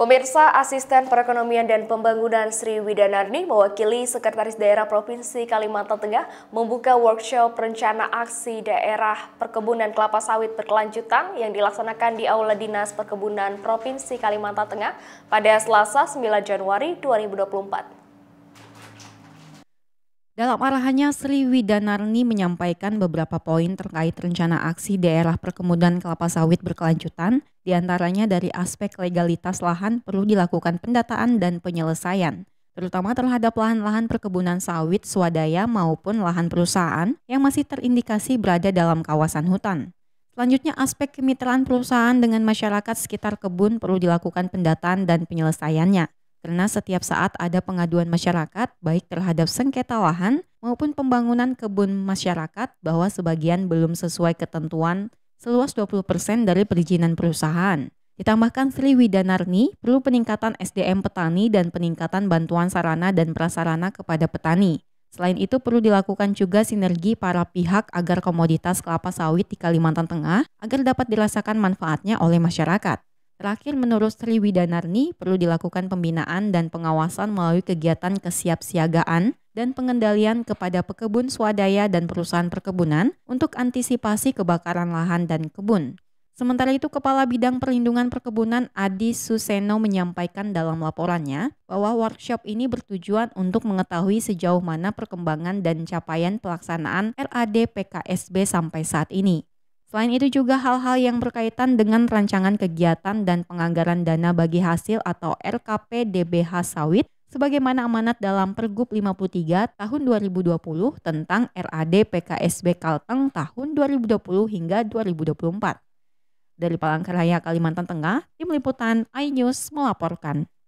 Pemirsa Asisten Perekonomian dan Pembangunan Sri Widanarni mewakili Sekretaris Daerah Provinsi Kalimantan Tengah membuka workshop rencana aksi daerah perkebunan kelapa sawit berkelanjutan yang dilaksanakan di Aula Dinas Perkebunan Provinsi Kalimantan Tengah pada Selasa 9 Januari 2024. Dalam arahannya, Sri Widanarni menyampaikan beberapa poin terkait rencana aksi daerah perkemudan kelapa sawit berkelanjutan, diantaranya dari aspek legalitas lahan perlu dilakukan pendataan dan penyelesaian, terutama terhadap lahan-lahan perkebunan sawit swadaya maupun lahan perusahaan yang masih terindikasi berada dalam kawasan hutan. Selanjutnya, aspek kemitraan perusahaan dengan masyarakat sekitar kebun perlu dilakukan pendataan dan penyelesaiannya, karena setiap saat ada pengaduan masyarakat baik terhadap sengketa lahan maupun pembangunan kebun masyarakat bahwa sebagian belum sesuai ketentuan seluas 20% dari perizinan perusahaan. Ditambahkan Sri Widanarni, perlu peningkatan SDM petani dan peningkatan bantuan sarana dan prasarana kepada petani. Selain itu perlu dilakukan juga sinergi para pihak agar komoditas kelapa sawit di Kalimantan Tengah agar dapat dirasakan manfaatnya oleh masyarakat. Terakhir, menurut Sri Widanarni, perlu dilakukan pembinaan dan pengawasan melalui kegiatan kesiapsiagaan dan pengendalian kepada pekebun swadaya dan perusahaan perkebunan untuk antisipasi kebakaran lahan dan kebun. Sementara itu, Kepala Bidang Perlindungan Perkebunan Adi Suseno menyampaikan dalam laporannya bahwa workshop ini bertujuan untuk mengetahui sejauh mana perkembangan dan capaian pelaksanaan RAD PKSB sampai saat ini. Selain itu juga hal-hal yang berkaitan dengan rancangan kegiatan dan penganggaran dana bagi hasil atau RKP DBH sawit sebagaimana amanat dalam Pergub 53 tahun 2020 tentang RAD PKSB Kalteng tahun 2020 hingga 2024. Dari Palangkaraya, Kalimantan Tengah, Tim Liputan iNews melaporkan.